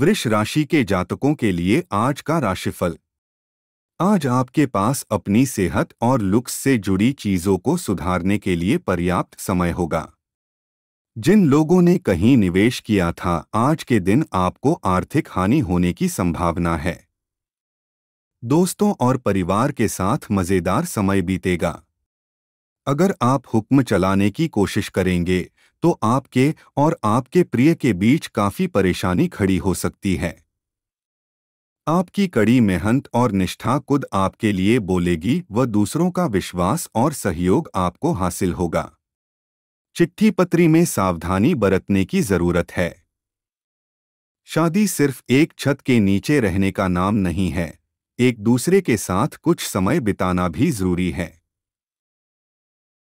वृष राशि के जातकों के लिए आज का राशिफल आज आपके पास अपनी सेहत और लुक्स से जुड़ी चीजों को सुधारने के लिए पर्याप्त समय होगा जिन लोगों ने कहीं निवेश किया था आज के दिन आपको आर्थिक हानि होने की संभावना है दोस्तों और परिवार के साथ मजेदार समय बीतेगा अगर आप हुक्म चलाने की कोशिश करेंगे तो आपके और आपके प्रिय के बीच काफी परेशानी खड़ी हो सकती है आपकी कड़ी मेहनत और निष्ठा खुद आपके लिए बोलेगी व दूसरों का विश्वास और सहयोग आपको हासिल होगा चिट्ठी पत्री में सावधानी बरतने की जरूरत है शादी सिर्फ एक छत के नीचे रहने का नाम नहीं है एक दूसरे के साथ कुछ समय बिताना भी जरूरी है